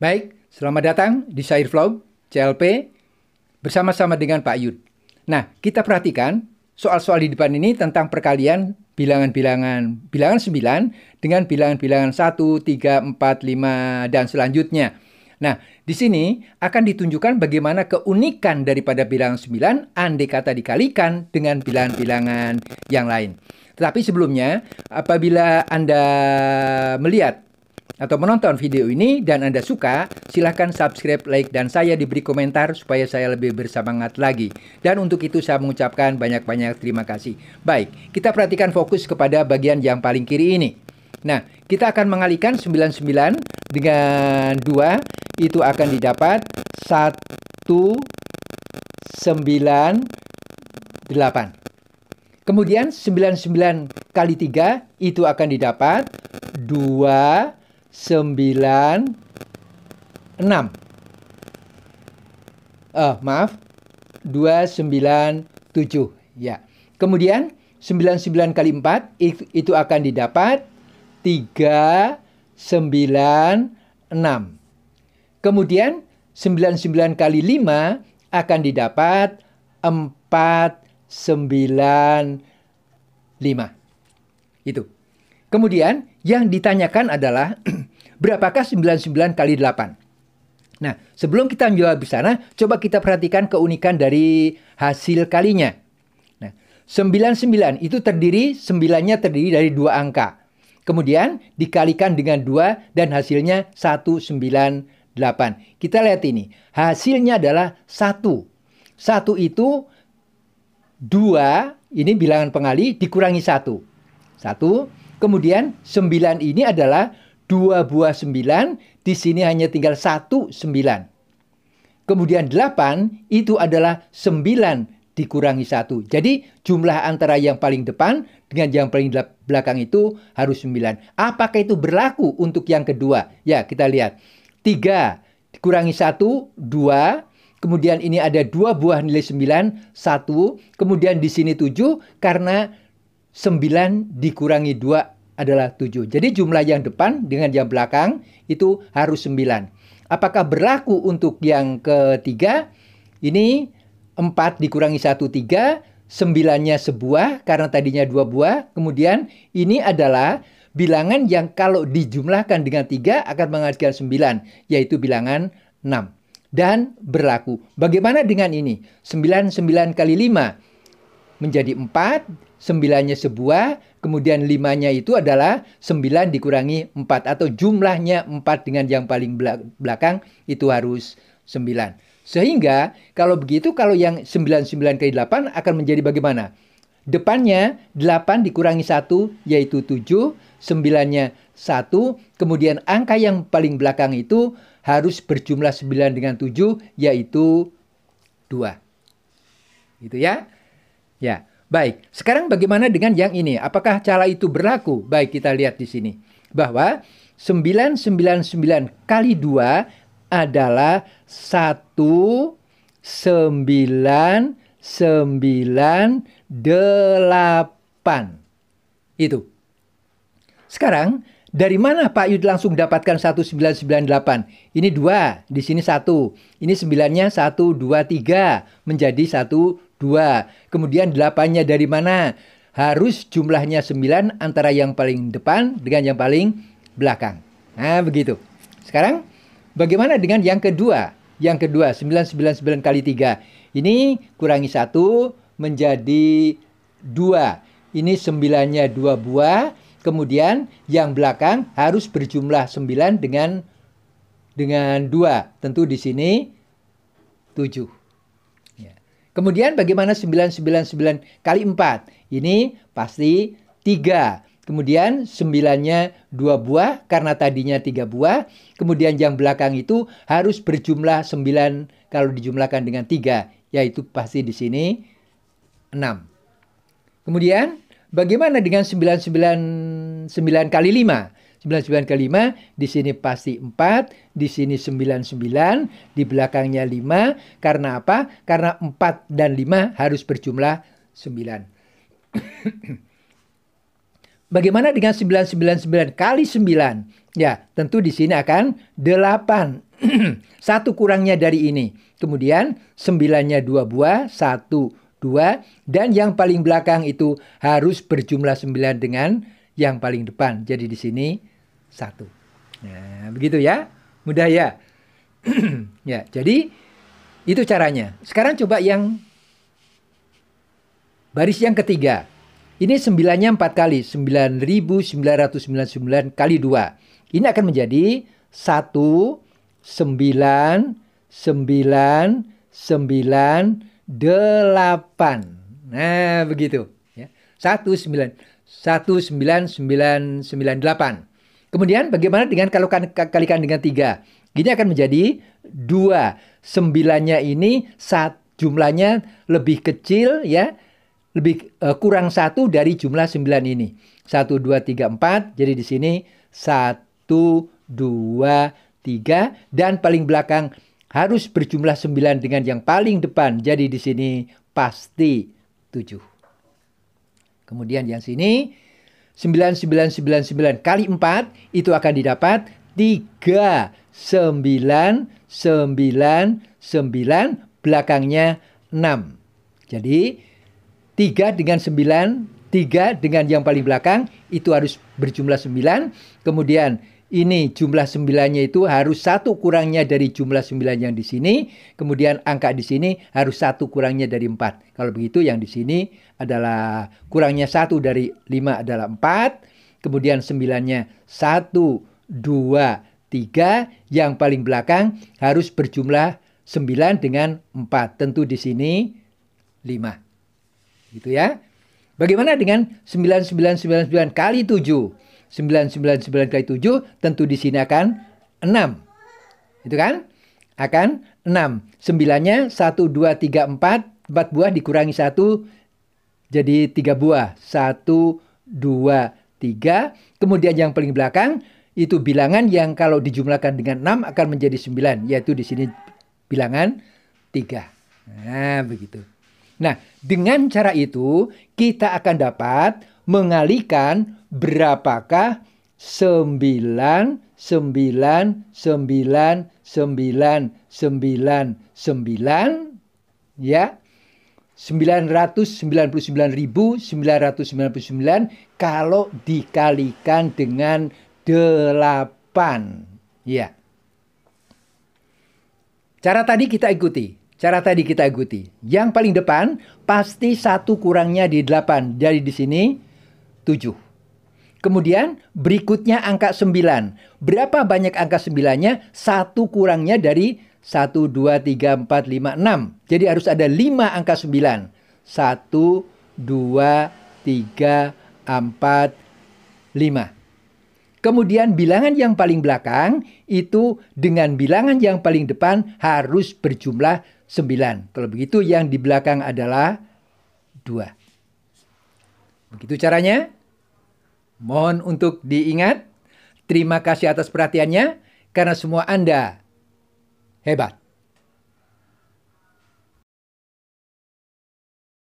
Baik, selamat datang di Syair Vlog CLP bersama-sama dengan Pak Yud. Nah, kita perhatikan soal-soal di depan ini tentang perkalian bilangan-bilangan bilangan 9 dengan bilangan-bilangan 1, 3, 4, 5 dan selanjutnya. Nah, di sini akan ditunjukkan bagaimana keunikan daripada bilangan 9 andai kata dikalikan dengan bilangan-bilangan yang lain. Tetapi sebelumnya, apabila Anda melihat atau menonton video ini dan Anda suka, silahkan subscribe, like, dan saya diberi komentar supaya saya lebih bersemangat lagi. Dan untuk itu saya mengucapkan banyak-banyak terima kasih. Baik, kita perhatikan fokus kepada bagian yang paling kiri ini. Nah, kita akan mengalihkan 99 dengan 2 itu akan didapat 1 9 8. Kemudian 99 kali 3 itu akan didapat 2 sembilan enam. Uh, maaf, dua sembilan tujuh. Ya, kemudian sembilan sembilan kali empat itu akan didapat tiga sembilan enam. Kemudian sembilan sembilan kali lima akan didapat empat sembilan lima. Itu. Kemudian yang ditanyakan adalah berapakah 99 kali 8? Nah, sebelum kita menjawab di sana, coba kita perhatikan keunikan dari hasil kalinya. Nah, 99 itu terdiri, 9-nya terdiri dari dua angka. Kemudian dikalikan dengan dua dan hasilnya 198. Kita lihat ini, hasilnya adalah satu. Satu itu dua ini bilangan pengali, dikurangi satu. 1, Kemudian 9 ini adalah dua buah 9, di sini hanya tinggal satu 9. Kemudian 8 itu adalah 9 dikurangi satu. Jadi jumlah antara yang paling depan dengan yang paling belakang itu harus 9. Apakah itu berlaku untuk yang kedua? Ya, kita lihat. 3 dikurangi 1, 2, Kemudian ini ada dua buah nilai 9, 1. Kemudian di sini 7 karena 9 dikurangi 2 adalah 7. Jadi jumlah yang depan dengan yang belakang itu harus 9. Apakah berlaku untuk yang ketiga? Ini 4 dikurangi 1, 3. 9-nya sebuah karena tadinya dua buah. Kemudian ini adalah bilangan yang kalau dijumlahkan dengan 3 akan menghasilkan 9, yaitu bilangan 6. Dan berlaku. Bagaimana dengan ini? 9, 9 kali 5 menjadi empat, sembilannya sebuah, kemudian limanya itu adalah sembilan dikurangi empat atau jumlahnya empat dengan yang paling belakang itu harus sembilan. Sehingga kalau begitu kalau yang sembilan sembilan kali delapan akan menjadi bagaimana? Depannya delapan dikurangi satu yaitu tujuh sembilannya satu kemudian angka yang paling belakang itu harus berjumlah sembilan dengan tujuh yaitu dua Gitu ya. Ya, baik. Sekarang bagaimana dengan yang ini? Apakah cara itu berlaku? Baik, kita lihat di sini. Bahwa 999 kali 2 adalah 1998. Itu. Sekarang dari mana Pak Yud langsung dapatkan 1998? Ini 2, di sini 1. Ini 9-nya 1, 2, 3 Menjadi 1, 2. Kemudian 8-nya dari mana? Harus jumlahnya 9 antara yang paling depan dengan yang paling belakang. Nah, begitu. Sekarang bagaimana dengan yang kedua? Yang kedua 999 kali 3. Ini kurangi 1 menjadi 2. Ini 9-nya 2 buah. Kemudian yang belakang harus berjumlah 9 dengan dengan 2. Tentu di sini 7. Kemudian bagaimana 999 kali 4? Ini pasti 3. Kemudian 9-nya 2 buah karena tadinya 3 buah. Kemudian yang belakang itu harus berjumlah 9 kalau dijumlahkan dengan 3. Yaitu pasti di sini 6. Kemudian bagaimana dengan 999 kali 5? 99 ke 5, di sini pasti 4, di sini 99, di belakangnya 5. Karena apa? Karena 4 dan 5 harus berjumlah 9. Bagaimana dengan 999 kali 9? Ya, tentu di sini akan 8. Satu kurangnya dari ini. Kemudian 9-nya 2 buah, 1, 2. Dan yang paling belakang itu harus berjumlah 9 dengan yang paling depan. Jadi di sini satu. Nah, begitu ya. Mudah ya. ya, jadi itu caranya. Sekarang coba yang baris yang ketiga. Ini sembilannya empat kali. 9.999 kali dua. Ini akan menjadi satu sembilan sembilan sembilan delapan. Nah, begitu. Ya. Satu sembilan satu sembilan sembilan sembilan delapan. Kemudian bagaimana dengan kalau kan, kalikan dengan tiga? Ini akan menjadi dua. Sembilannya ini saat jumlahnya lebih kecil ya, lebih uh, kurang satu dari jumlah sembilan ini. Satu, dua, tiga, empat. Jadi di sini satu, dua, tiga. Dan paling belakang harus berjumlah sembilan dengan yang paling depan. Jadi di sini pasti tujuh. Kemudian yang sini 9999 kali 4 itu akan didapat 3999 belakangnya 6. Jadi 3 dengan 9, 3 dengan yang paling belakang itu harus berjumlah 9, kemudian ini jumlah sembilannya itu harus satu kurangnya dari jumlah sembilan yang di sini, kemudian angka di sini harus satu kurangnya dari empat. Kalau begitu yang di sini adalah kurangnya satu dari lima adalah empat, kemudian sembilannya satu, dua, tiga, yang paling belakang harus berjumlah sembilan dengan empat. Tentu di sini lima, gitu ya. Bagaimana dengan sembilan, sembilan, sembilan kali tujuh? 999 kali 7 tentu di sini akan 6. Itu kan? Akan 6. 9-nya 1, 2, 3, 4. 4 buah dikurangi 1 jadi 3 buah. 1, 2, 3. Kemudian yang paling belakang itu bilangan yang kalau dijumlahkan dengan 6 akan menjadi 9. Yaitu di sini bilangan 3. Nah, begitu. Nah, dengan cara itu kita akan dapat mengalikan berapakah 9 9 9 9 9 9 ya 999.999 sembilan kalau dikalikan dengan 8 ya Cara tadi kita ikuti. Cara tadi kita ikuti. Yang paling depan pasti satu kurangnya di 8. Jadi di sini 7. Kemudian berikutnya angka 9. Berapa banyak angka 9-nya? Satu kurangnya dari 1, 2, 3, 4, 5, 6. Jadi harus ada 5 angka 9. 1, 2, 3, 4, 5. Kemudian bilangan yang paling belakang itu dengan bilangan yang paling depan harus berjumlah 9. Kalau begitu yang di belakang adalah 2. Begitu caranya. Mohon untuk diingat. Terima kasih atas perhatiannya karena semua Anda hebat.